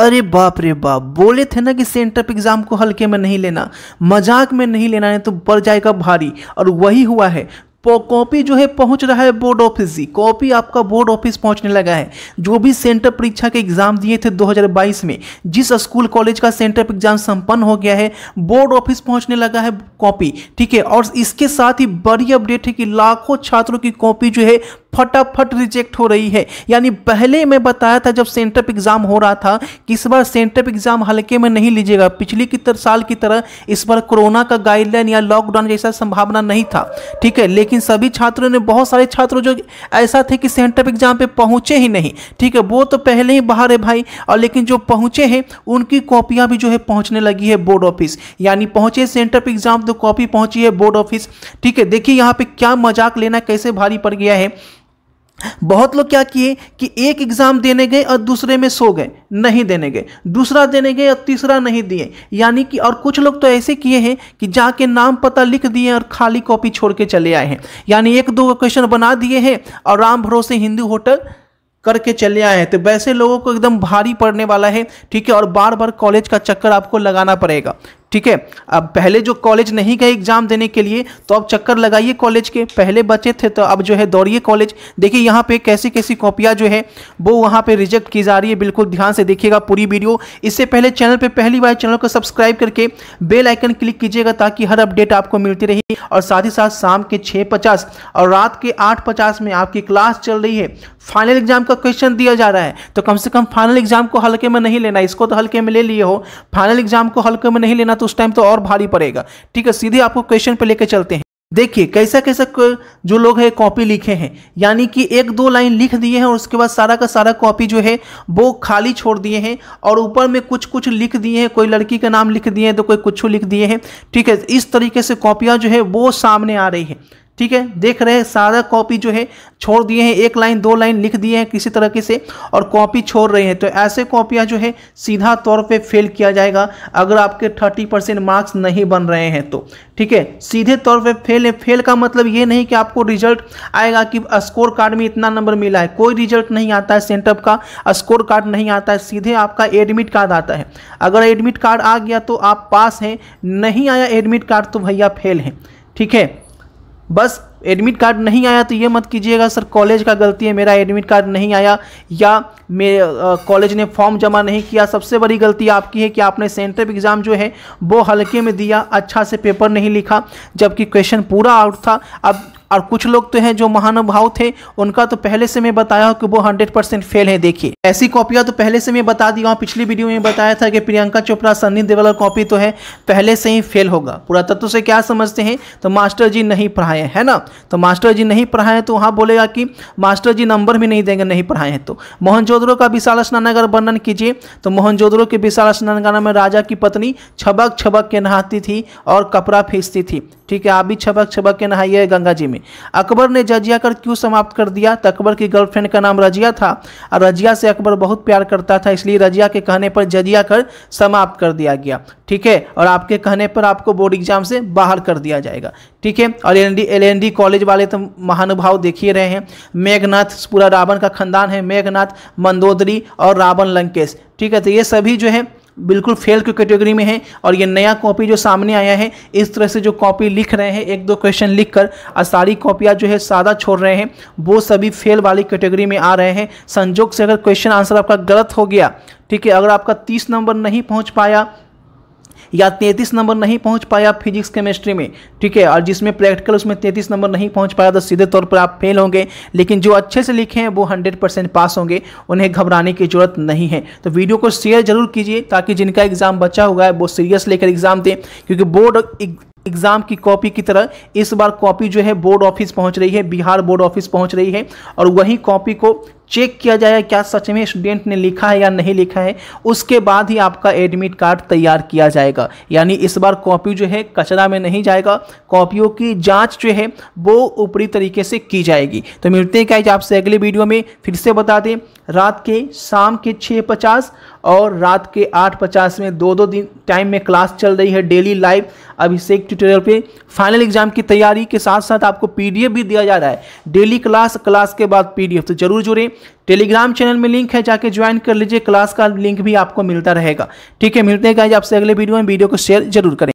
अरे बाप रे बाप बोले थे ना कि सेंटअप एग्जाम को हल्के में नहीं लेना मजाक में नहीं लेना है तो पड़ जाएगा भारी और वही हुआ है कॉपी जो है पहुंच रहा है बोर्ड ऑफिस जी कॉपी आपका बोर्ड ऑफिस पहुंचने लगा है जो भी सेंटर परीक्षा के एग्जाम दिए थे 2022 में जिस स्कूल कॉलेज का सेंटर एग्जाम संपन्न हो गया है बोर्ड ऑफिस पहुंचने लगा है कॉपी ठीक है और इसके साथ ही बड़ी अपडेट है कि लाखों छात्रों की कॉपी जो है फटाफट रिजेक्ट हो रही है यानी पहले मैं बताया था जब सेंटर एग्जाम हो रहा था कि इस बार सेंटर एग्जाम हल्के में नहीं लीजिएगा पिछली की तर, साल की तरह इस बार कोरोना का गाइडलाइन या लॉकडाउन जैसा संभावना नहीं था ठीक है लेकिन लेकिन सभी छात्रों ने बहुत सारे छात्र जो ऐसा थे कि सेंटर ऑफ एग्जाम पे पहुँचे ही नहीं ठीक है वो तो पहले ही बाहर है भाई और लेकिन जो पहुँचे हैं उनकी कॉपियाँ भी जो है पहुँचने लगी है बोर्ड ऑफिस यानी पहुँचे सेंटर ऑफ एग्जाम तो कॉपी पहुँची है बोर्ड ऑफिस ठीक है देखिए यहाँ पर क्या मजाक लेना कैसे भारी पड़ गया है बहुत लोग क्या किए कि एक एग्ज़ाम देने गए और दूसरे में सो गए नहीं देने गए दूसरा देने गए और तीसरा नहीं दिए यानी कि और कुछ लोग तो ऐसे किए हैं कि जाके नाम पता लिख दिए और खाली कॉपी छोड़ के चले आए हैं यानी एक दो क्वेश्चन बना दिए हैं और राम भरोसे हिंदू होटल करके चले आए हैं तो वैसे लोगों को एकदम भारी पड़ने वाला है ठीक है और बार बार कॉलेज का चक्कर आपको लगाना पड़ेगा ठीक है अब पहले जो कॉलेज नहीं गए एग्ज़ाम देने के लिए तो अब चक्कर लगाइए कॉलेज के पहले बचे थे तो अब जो है दौड़िए कॉलेज देखिए यहाँ पे कैसी कैसी कॉपियाँ जो है वो वहाँ पे रिजेक्ट की जा रही है बिल्कुल ध्यान से देखिएगा पूरी वीडियो इससे पहले चैनल पे पहली बार चैनल को सब्सक्राइब करके बेल आइकन क्लिक कीजिएगा ताकि हर अपडेट आपको मिलती रही और साथ ही साथ शाम के छः और रात के आठ में आपकी क्लास चल रही है फाइनल एग्जाम का क्वेश्चन दिया जा रहा है तो कम से कम फाइनल एग्जाम को हल्के में नहीं लेना इसको तो हल्के में ले लिए हो फाइनल एग्जाम को हल्के में नहीं लेना तो उस टाइम तो और भारी पड़ेगा ठीक है सीधे आपको क्वेश्चन पे लेके चलते हैं देखिए कैसा कैसा जो लोग है कॉपी लिखे हैं यानी कि एक दो लाइन लिख दिए हैं और उसके बाद सारा का सारा कॉपी जो है वो खाली छोड़ दिए हैं और ऊपर में कुछ कुछ लिख दिए हैं कोई लड़की का नाम लिख दिए हैं तो कोई कुछ लिख दिए हैं ठीक है इस तरीके से कॉपियां जो है वो सामने आ रही है ठीक है देख रहे हैं सारा कॉपी जो है छोड़ दिए हैं एक लाइन दो लाइन लिख दिए हैं किसी तरीके से और कॉपी छोड़ रहे हैं तो ऐसे कॉपियां जो है सीधा तौर पे फेल किया जाएगा अगर आपके थर्टी परसेंट मार्क्स नहीं बन रहे हैं तो ठीक है सीधे तौर पे फेल है फेल का मतलब ये नहीं कि आपको रिजल्ट आएगा कि स्कोर कार्ड में इतना नंबर मिला है कोई रिजल्ट नहीं आता है सेंटअप का स्कोर कार्ड नहीं आता है सीधे आपका एडमिट कार्ड आता है अगर एडमिट कार्ड आ गया तो आप पास हैं नहीं आया एडमिट कार्ड तो भैया फेल हैं ठीक है बस एडमिट कार्ड नहीं आया तो ये मत कीजिएगा सर कॉलेज का गलती है मेरा एडमिट कार्ड नहीं आया या मेरे कॉलेज ने फॉर्म जमा नहीं किया सबसे बड़ी गलती आपकी है कि आपने सेंटर एग्ज़ाम जो है वो हल्के में दिया अच्छा से पेपर नहीं लिखा जबकि क्वेश्चन पूरा आउट था अब और कुछ लोग तो हैं जो महानुभाव थे उनका तो पहले से मैं बताया कि वो हंड्रेड परसेंट फेल है देखिए ऐसी कॉपियाँ तो पहले से मैं बता दिया हूँ पिछली वीडियो में बताया था कि प्रियंका चोपड़ा सन्नी देवल कॉपी तो है पहले से ही फेल होगा पुरातत्व से क्या समझते हैं तो मास्टर जी नहीं पढ़ाए है ना तो मास्टर जी नहीं पढ़ाए तो वहाँ बोलेगा कि मास्टर जी नंबर भी नहीं देंगे नहीं पढ़ाए हैं तो मोहन का विशाल स्नान अगर वर्णन कीजिए तो मोहन के विशाल स्नान में राजा की पत्नी छबक छबक के नहाती थी और कपड़ा फेंसती थी ठीक है आप भी छबक छबक के नहाइए गंगा जी में अकबर ने जजिया कर क्यों समाप्त कर दिया तो अकबर की गर्लफ्रेंड का नाम रजिया था और रजिया से अकबर बहुत प्यार करता था इसलिए रजिया के कहने पर जजिया कर समाप्त कर दिया गया ठीक है और आपके कहने पर आपको बोर्ड एग्जाम से बाहर कर दिया जाएगा ठीक है और एल एन कॉलेज वाले तो महानुभाव देख ही रहे हैं मेघनाथ पूरा रावण का खानदान है मेघनाथ मंदोदरी और रावण लंकेश ठीक है तो ये सभी जो है बिल्कुल फेल की कैटेगरी में है और ये नया कॉपी जो सामने आया है इस तरह से जो कॉपी लिख रहे हैं एक दो क्वेश्चन लिख कर और सारी कॉपियाँ जो है सादा छोड़ रहे हैं वो सभी फेल वाली कैटेगरी में आ रहे हैं संजोग से अगर क्वेश्चन आंसर आपका गलत हो गया ठीक है अगर आपका तीस नंबर नहीं पहुँच पाया या तैंतीस नंबर नहीं पहुंच पाया फिजिक्स केमिस्ट्री में ठीक है और जिसमें प्रैक्टिकल उसमें तैंतीस नंबर नहीं पहुंच पाया तो सीधे तौर पर आप फेल होंगे लेकिन जो अच्छे से लिखे हैं वो हंड्रेड परसेंट पास होंगे उन्हें घबराने की जरूरत नहीं है तो वीडियो को शेयर जरूर कीजिए ताकि जिनका एग्जाम बचा हुआ है वो सीरियस लेकर एग्जाम दें क्योंकि बोर्ड एग्ज़ाम की कॉपी की तरह इस बार कॉपी जो है बोर्ड ऑफिस पहुंच रही है बिहार बोर्ड ऑफिस पहुंच रही है और वहीं कॉपी को चेक किया जाएगा क्या सच में स्टूडेंट ने लिखा है या नहीं लिखा है उसके बाद ही आपका एडमिट कार्ड तैयार किया जाएगा यानी इस बार कॉपी जो है कचरा में नहीं जाएगा कॉपियों की जांच जो है वो ऊपरी तरीके से की जाएगी तो मिलते हैं क्या आपसे अगले वीडियो में फिर से बता दें रात के शाम के छः पचास और रात के आठ पचास में दो दो दिन टाइम में क्लास चल रही है डेली लाइव अभिषेक ट्यूटोरियल पे फाइनल एग्जाम की तैयारी के साथ साथ आपको पीडीएफ भी दिया जा रहा है डेली क्लास क्लास के बाद पीडीएफ तो जरूर जुड़ें टेलीग्राम चैनल में लिंक है जाके ज्वाइन कर लीजिए क्लास का लिंक भी आपको मिलता रहेगा ठीक है मिलते हैं आपसे अगले वीडियो में वीडियो को शेयर जरूर करें